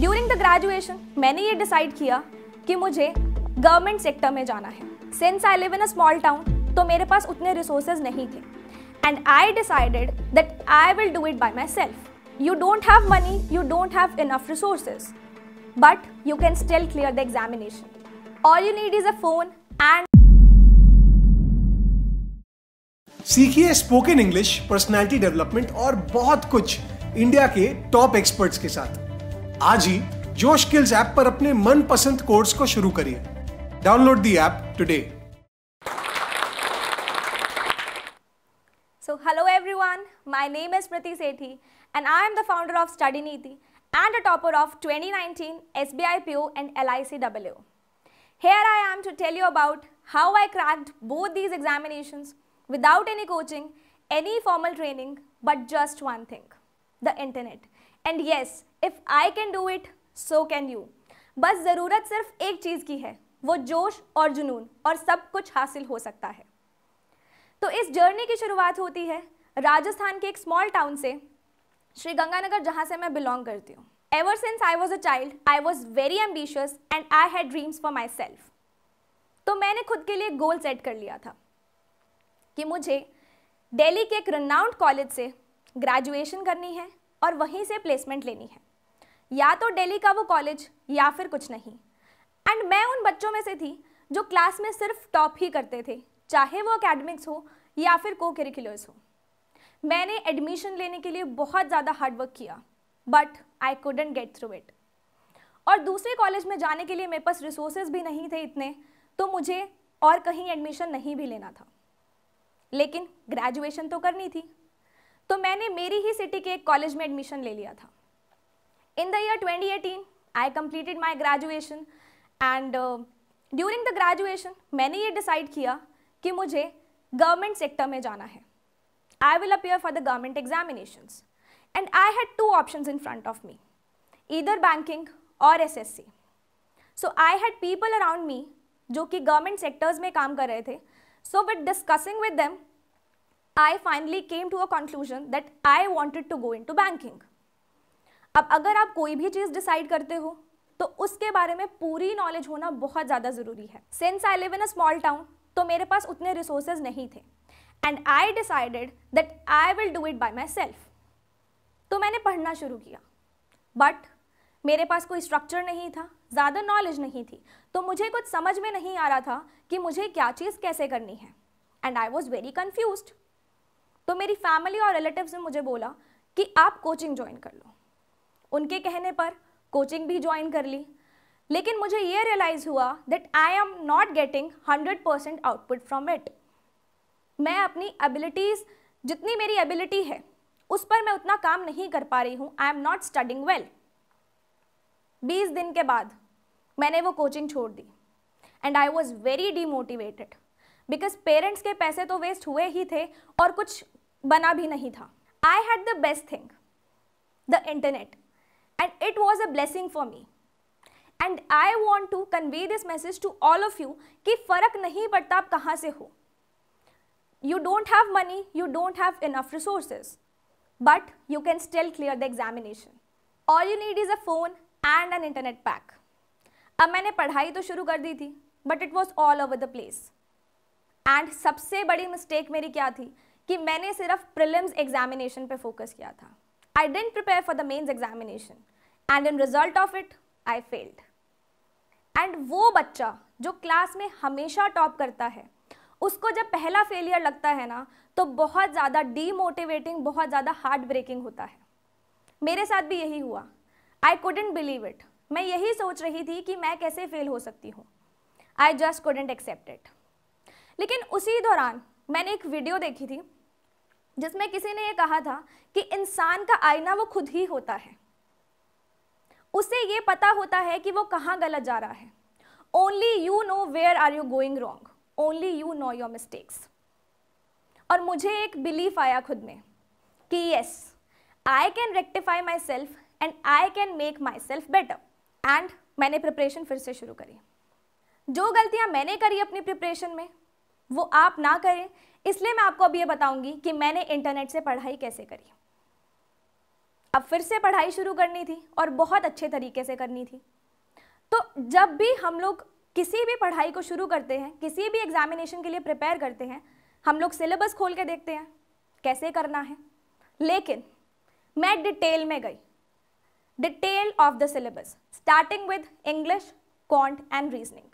During the graduation मैंने ये decide किया कि मुझे गवर्नमेंट सेक्टर में जाना है since I live in a small town तो मेरे पास उतने रिसोर्सेज नहीं थे and I decided that I will do it by myself you don't have money you don't have enough resources but you can still clear the examination all you need is a phone and सीखिए spoken English personality development और बहुत कुछ India के top experts के साथ आज ही जो skills app पर अपने मनपसंद कोर्स को शुरू करिए download the app today so hello everyone my name is Preeti Sethi and I am the founder of study Niti and a topper of 2019 SBI PO and LIC W here I am to tell you about how I cracked both these examinations without any coaching any formal training but just one thing the internet and yes if I can do it so can you बस ज़रूरत सिर्फ एक चीज़ की है वो जोश और जुनून और सब कुछ हासिल हो सकता है तो इस जर्नी की शुरुआत होती है राजस्थान के एक स्मॉल टाउन से श्री गंगानगर जहाँ से मैं बिलोंग करती हूँ ever since I was a child I was very ambitious and I had dreams for myself तो मैंने खुद के लिए गोल सेट कर लिया था कि मुझे दिल्ली के एक रनाउंड कॉलेज से ग्रेजुएशन करनी है और वहीं से प्लेसमेंट लेनी है या तो डेली का वो कॉलेज या फिर कुछ नहीं एंड मैं उन बच्चों में से थी जो क्लास में सिर्फ टॉप ही करते थे चाहे वो अकेडमिक्स हो या फिर को करिकुलर्स हो मैंने एडमिशन लेने के लिए बहुत ज़्यादा हार्डवर्क किया but I couldn't get through it और दूसरे कॉलेज में जाने के लिए मेरे पास रिसोर्सेज भी नहीं थे इतने तो मुझे और कहीं एडमिशन नहीं भी लेना था लेकिन ग्रेजुएशन तो करनी थी तो मैंने मेरी ही सिटी के एक कॉलेज में एडमिशन ले लिया था in the year 2018 I completed my graduation and during the graduation मैंने ये डिसाइड किया कि मुझे गवर्नमेंट सेक्टर में जाना है I will appear for the government examinations and I had two options in front of me either banking और SSC so I had people around me जो कि गवर्नमेंट सेक्टर्स में काम कर रहे थे so but discussing with them I finally came to a conclusion that I wanted to go into banking अब अगर आप कोई भी चीज़ डिसाइड करते हो तो उसके बारे में पूरी नॉलेज होना बहुत ज़्यादा ज़रूरी है since I live in a small town तो मेरे पास उतने रिसोर्सेज नहीं थे and I decided that I will do it by myself तो मैंने पढ़ना शुरू किया बट मेरे पास कोई स्ट्रक्चर नहीं था ज़्यादा नॉलेज नहीं थी तो मुझे कुछ समझ में नहीं आ रहा था कि मुझे क्या चीज़ कैसे करनी है and I was very confuse तो मेरी फैमिली और रिलेटिव्स ने मुझे बोला कि आप कोचिंग ज्वाइन कर लो उनके कहने पर कोचिंग भी ज्वाइन कर ली लेकिन मुझे ये रियलाइज़ हुआ that I am not getting hundred percent output from it मैं अपनी एबिलिटीज़ जितनी मेरी एबिलिटी है उस पर मैं उतना काम नहीं कर पा रही हूँ I am not studying well बीस दिन के बाद मैंने वो कोचिंग छोड़ दी and I was very demotivated because parents के पैसे तो वेस्ट हुए ही थे और कुछ बना भी नहीं था I had the best thing the internet and it was a blessing for me and I want to convey this message to all of you कि फ़र्क नहीं पड़ता आप कहाँ से हो you don't have money you don't have enough resources but you can still clear the examination all you need is a phone and an internet pack अब मैंने पढ़ाई तो शुरू कर दी थी but it was all over the place and सबसे बड़ी mistake मेरी क्या थी कि मैंने सिर्फ प्रिलिम्स एग्जामिनेशन पे फोकस किया था I didn't prepare for the mains examination and in result of it I failed and वो बच्चा जो क्लास में हमेशा टॉप करता है उसको जब पहला फेलियर लगता है ना तो बहुत ज़्यादा डीमोटिवेटिंग बहुत ज़्यादा हार्ट ब्रेकिंग होता है मेरे साथ भी यही हुआ आई कुडेंट बिलीव इट मैं यही सोच रही थी कि मैं कैसे फेल हो सकती हूँ I just couldn't accept it लेकिन उसी दौरान मैंने एक वीडियो देखी थी जिसमें किसी ने यह कहा था कि इंसान का आईना वो खुद ही होता है उसे ये पता होता है कि वो कहाँ गलत जा रहा है only you know where are you going wrong only you know your mistakes और मुझे एक बिलीफ आया खुद में कि yes I can rectify myself and I can make myself better and मैंने प्रिपरेशन फिर से शुरू करी जो गलतियाँ मैंने करी अपनी प्रिपरेशन में वो आप ना करें इसलिए मैं आपको अब ये बताऊंगी कि मैंने इंटरनेट से पढ़ाई कैसे करी अब फिर से पढ़ाई शुरू करनी थी और बहुत अच्छे तरीके से करनी थी तो जब भी हम लोग किसी भी पढ़ाई को शुरू करते हैं किसी भी एग्जामिनेशन के लिए प्रिपेयर करते हैं हम लोग सिलेबस खोल के देखते हैं कैसे करना है लेकिन मैं डिटेल में गई detail of the syllabus starting with English quant and reasoning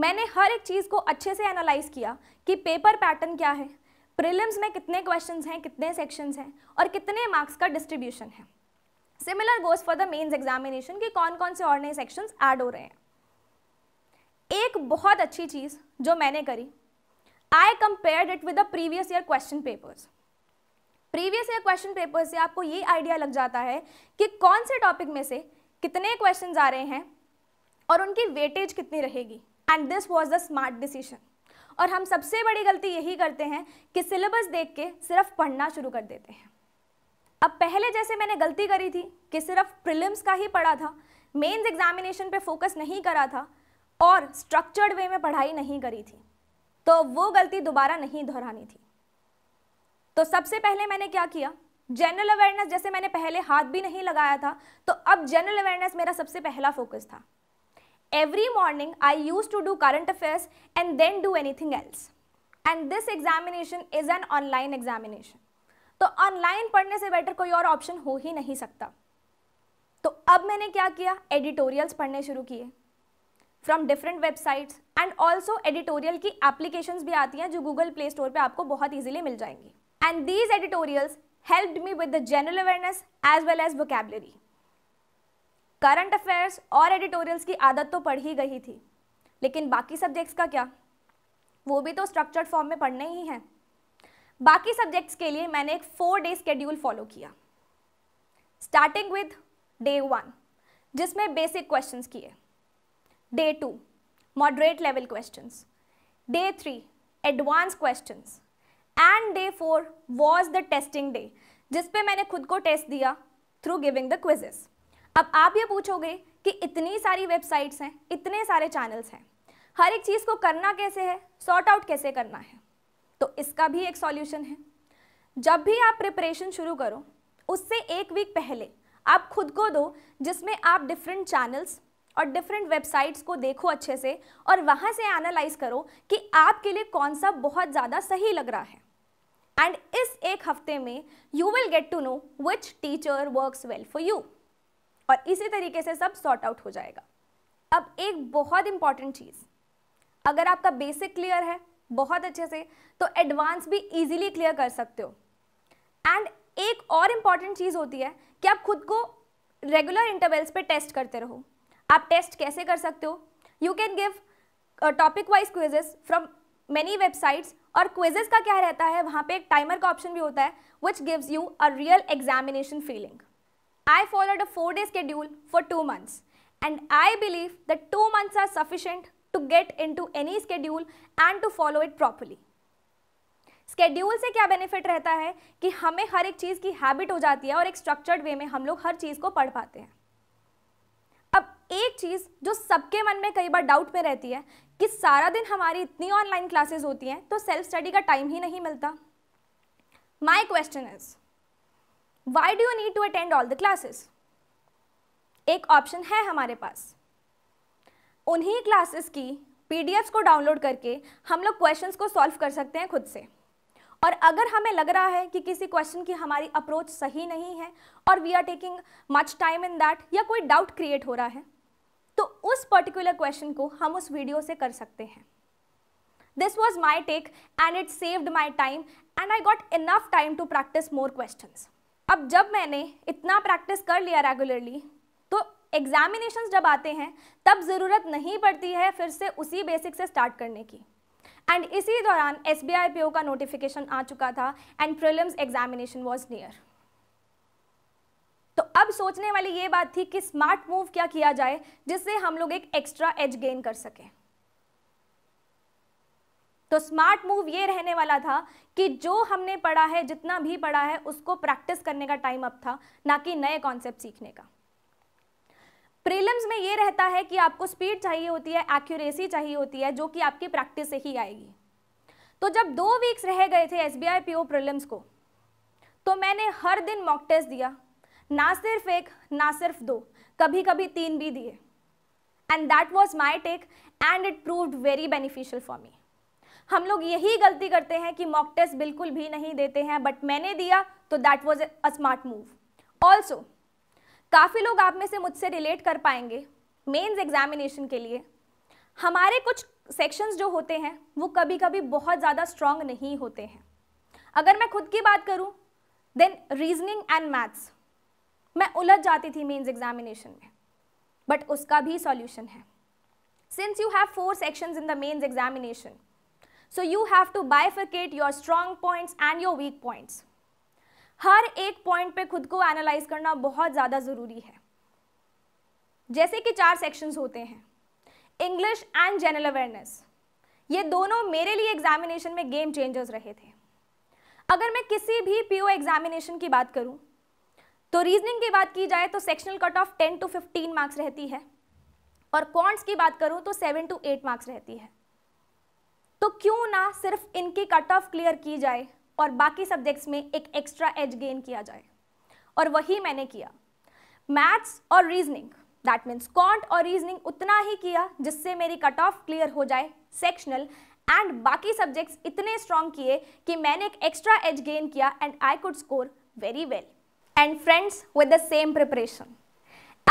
मैंने हर एक चीज़ को अच्छे से एनालाइज किया कि पेपर पैटर्न क्या है प्रिलिम्स में कितने क्वेश्चंस हैं कितने सेक्शंस हैं और कितने मार्क्स का डिस्ट्रीब्यूशन है similar goes for the mains examination कि कौन कौन से और नए सेक्शन ऐड हो रहे हैं एक बहुत अच्छी चीज़ जो मैंने करी I compare it with the previous year question papers previous year question paper से आपको ये आइडिया लग जाता है कि कौन से टॉपिक में से कितने क्वेश्चंस आ रहे हैं और उनकी वेटेज कितनी रहेगी and this was the smart decision और हम सबसे बड़ी गलती यही करते हैं कि सिलेबस देख के सिर्फ पढ़ना शुरू कर देते हैं अब पहले जैसे मैंने गलती करी थी कि सिर्फ प्रिलिम्स का ही पढ़ा था मेंस एग्जामिनेशन पे फोकस नहीं करा था और स्ट्रक्चर्ड वे में पढ़ाई नहीं करी थी तो वो गलती दोबारा नहीं दोहरानी थी तो सबसे पहले मैंने क्या किया जनरल अवेयरनेस जैसे मैंने पहले हाथ भी नहीं लगाया था तो अब जनरल अवेयरनेस मेरा सबसे पहला फोकस था every morning I used to do current affairs and then do anything else. And this examination is an online examination. तो ऑनलाइन पढ़ने से बेटर कोई और ऑप्शन हो ही नहीं सकता तो अब मैंने क्या किया एडिटोरियल्स पढ़ने शुरू किए from different websites and also editorial की एप्लीकेशंस भी आती हैं जो गूगल प्ले स्टोर पे आपको बहुत इजीली मिल जाएंगी and these editorials helped me with the general awareness as well as vocabulary current affairs और एडिटोरियल्स की आदत तो पढ़ ही गई थी लेकिन बाकी सब्जेक्ट्स का क्या वो भी तो स्ट्रक्चर्ड फॉर्म में पढ़ने ही हैं बाकी सब्जेक्ट्स के लिए मैंने एक फोर डे स्केड्यूल फॉलो किया स्टार्टिंग विद डे वन जिसमें बेसिक क्वेश्चंस किए day two moderate level questions day three advance questions and day four was the testing day जिसपे मैंने खुद को टेस्ट दिया थ्रू गिविंग द क्विजेस अब आप ये पूछोगे कि इतनी सारी वेबसाइट्स हैं इतने सारे चैनल्स हैं हर एक चीज़ को करना कैसे है सॉर्ट आउट कैसे करना है तो इसका भी एक सॉल्यूशन है जब भी आप प्रिपरेशन शुरू करो उससे एक वीक पहले आप खुद को दो जिसमें आप डिफरेंट चैनल्स और डिफरेंट वेबसाइट्स को देखो अच्छे से और वहाँ से एनालाइज करो कि आपके लिए कौन सा बहुत ज़्यादा सही लग रहा है एंड इस एक हफ्ते में you will get to know which teacher works well for you और इसी तरीके से सब सॉर्ट आउट हो जाएगा अब एक बहुत इंपॉर्टेंट चीज़ अगर आपका बेसिक क्लियर है बहुत अच्छे से तो एडवांस भी इजीली क्लियर कर सकते हो एंड एक और इम्पॉर्टेंट चीज़ होती है कि आप खुद को रेगुलर इंटरवल्स पे टेस्ट करते रहो आप टेस्ट कैसे कर सकते हो you can give topic wise quizzes from many websites और क्विजेस का क्या रहता है वहाँ पे एक टाइमर का ऑप्शन भी होता है which gives you a real examination feeling I followed a four day schedule for two months and I believe that two months are sufficient to get into any schedule and to follow it properly. Schedule से क्या benefit रहता है कि हमें हर एक चीज़ की habit हो जाती है और एक स्ट्रक्चर्ड वे में हम लोग हर चीज़ को पढ़ पाते हैं अब एक चीज़ जो सबके मन में कई बार डाउट में रहती है कि सारा दिन हमारी इतनी ऑनलाइन क्लासेस होती हैं तो सेल्फ स्टडी का टाइम ही नहीं मिलता my question is why do you need to attend all the classes एक ऑप्शन है हमारे पास उन्हीं क्लासेस की पी को डाउनलोड करके हम लोग क्वेश्चंस को सॉल्व कर सकते हैं खुद से और अगर हमें लग रहा है कि किसी क्वेश्चन की हमारी अप्रोच सही नहीं है और we are taking much time in that या कोई डाउट क्रिएट हो रहा है तो उस पर्टिकुलर क्वेश्चन को हम उस वीडियो से कर सकते हैं this was my take and it saved my time and I got enough time to practise more question अब जब मैंने इतना प्रैक्टिस कर लिया रेगुलरली तो एग्जामिनेशंस जब आते हैं तब ज़रूरत नहीं पड़ती है फिर से उसी बेसिक से स्टार्ट करने की एंड इसी दौरान S B I P O का नोटिफिकेशन आ चुका था and prelims examination was near तो अब सोचने वाली ये बात थी कि स्मार्ट मूव क्या किया जाए जिससे हम लोग एक एक्स्ट्रा एज गेन कर सकें तो स्मार्ट मूव ये रहने वाला था कि जो हमने पढ़ा है जितना भी पढ़ा है उसको प्रैक्टिस करने का टाइम अब था ना कि नए कॉन्सेप्ट सीखने का प्रीलिम्स में ये रहता है कि आपको स्पीड चाहिए होती है एक्यूरेसी चाहिए होती है जो कि आपकी प्रैक्टिस से ही आएगी तो जब दो वीक्स रह गए थे एस बी आई प्रीलिम्स को तो मैंने हर दिन मॉक टेस्ट दिया ना सिर्फ एक ना सिर्फ दो कभी कभी तीन भी दिए and that was my take and it proved very beneficial for me हम लोग यही गलती करते हैं कि मॉक टेस्ट बिल्कुल भी नहीं देते हैं बट मैंने दिया तो that was a smart move also काफ़ी लोग आप में से मुझसे रिलेट कर पाएंगे मेन्स एग्जामिनेशन के लिए हमारे कुछ सेक्शंस जो होते हैं वो कभी कभी बहुत ज़्यादा स्ट्रांग नहीं होते हैं अगर मैं खुद की बात करूं देन रीजनिंग एंड मैथ्स मैं उलझ जाती थी मेंस एग्जामिनेशन में बट उसका भी सॉल्यूशन है since you have four sections in the mains examination so you have to bifurcate your strong points and your weak points हर एक पॉइंट पे खुद को एनालाइज करना बहुत ज़्यादा ज़रूरी है जैसे कि चार सेक्शंस होते हैं इंग्लिश एंड जनरल अवेयरनेस ये दोनों मेरे लिए एग्जामिनेशन में गेम चेंजर्स रहे थे अगर मैं किसी भी पीओ एग्जामिनेशन की बात करूं तो रीजनिंग की बात की जाए तो sectional cut off ten to fifteen marks रहती है और कॉन्ट्स की बात करूं तो सेवन टू एट मार्क्स रहती है तो क्यों ना सिर्फ इनकी कट ऑफ क्लियर की जाए और बाकी सब्जेक्ट्स में एक एक्स्ट्रा एज गेन किया जाए और वही मैंने किया मैथ्स और रीजनिंग दैट मीन्स कॉन्ट और रीजनिंग उतना ही किया जिससे मेरी कट ऑफ क्लियर हो जाए सेक्शनल एंड बाकी सब्जेक्ट्स इतने स्ट्रॉन्ग किए कि मैंने एक एक्स्ट्रा एज गेन किया and I could score very well and friends with the same preparation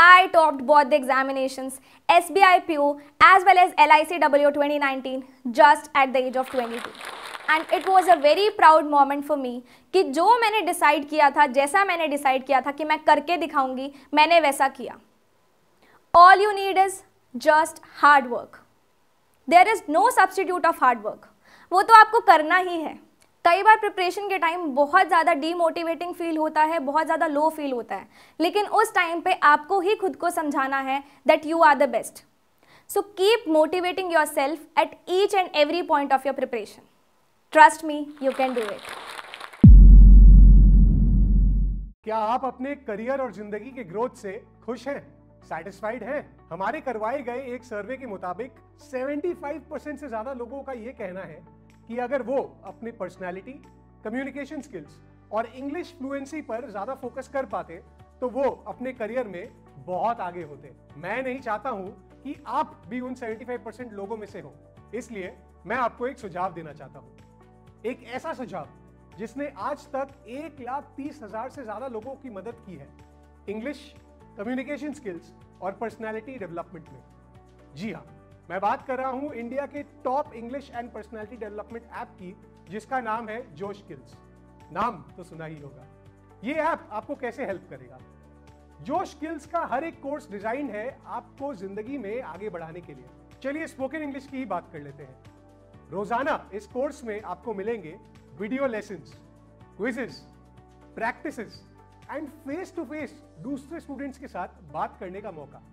I topped both the examinations, SBI PU as well as LICW 2019 just at the age of 22. And it was a very proud moment for me कि जो मैंने decide किया था जैसा मैंने decide किया था कि मैं करके दिखाऊंगी मैंने वैसा किया all you need is just hard work work there is no substitute of hard work वो तो आपको करना ही है कई बार प्रिपरेशन के टाइम बहुत ज़्यादा डीमोटिवेटिंग फील होता है बहुत ज़्यादा लो फील होता है लेकिन उस टाइम पे आपको ही खुद को समझाना है that you are the best so keep motivating yourself at each and every point of your preparation trust me you can do it क्या आप अपने करियर और जिंदगी के ग्रोथ से खुश हैं सेटिस्फाइड हैं हमारे करवाए गए एक सर्वे के मुताबिक 75 से ज्यादा लोगों का ये कहना है कि अगर वो अपनी पर्सनैलिटी कम्युनिकेशन स्किल्स और इंग्लिश फ्लुएंसी पर ज़्यादा फोकस कर पाते तो वो अपने करियर में बहुत आगे होते मैं नहीं चाहता हूँ कि आप भी उन 75 परसेंट लोगों में से हो इसलिए मैं आपको एक सुझाव देना चाहता हूँ एक ऐसा सुझाव जिसने आज तक एक लाख तीस हजार से ज़्यादा लोगों की मदद की है इंग्लिश कम्युनिकेशन स्किल्स और पर्सनैलिटी डेवलपमेंट में जी हाँ मैं बात कर रहा हूं इंडिया के top English and personality development app की जिसका नाम है जोश स्किल्स नाम तो सुना ही होगा ये ऐप आप आपको कैसे हेल्प करेगा जोश स्किल्स का हर एक कोर्स डिजाइन है आपको जिंदगी में आगे बढ़ाने के लिए चलिए स्पोकन इंग्लिश की ही बात कर लेते हैं रोजाना इस कोर्स में आपको मिलेंगे video lesson quizzes practice and face to face दूसरे स्टूडेंट्स के साथ बात करने का मौका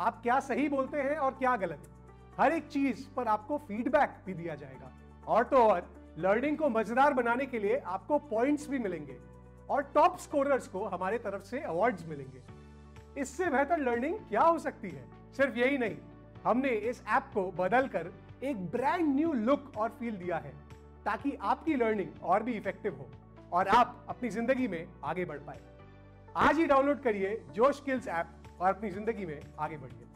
आप क्या सही बोलते हैं और क्या गलत हर एक चीज पर आपको फीडबैक भी दिया जाएगा और तो और लर्निंग को मजेदार बनाने के लिए आपको पॉइंट्स भी मिलेंगे और टॉप स्कोरर्स को हमारे तरफ से अवार्ड्स मिलेंगे इससे बेहतर लर्निंग क्या हो सकती है सिर्फ यही नहीं हमने इस ऐप को बदलकर एक ब्रांड न्यू लुक और फील दिया है ताकि आपकी लर्निंग और भी इफेक्टिव हो और आप अपनी जिंदगी में आगे बढ़ पाए आज ही डाउनलोड करिए जोश स्किल्स ऐप और अपनी जिंदगी में आगे बढ़िए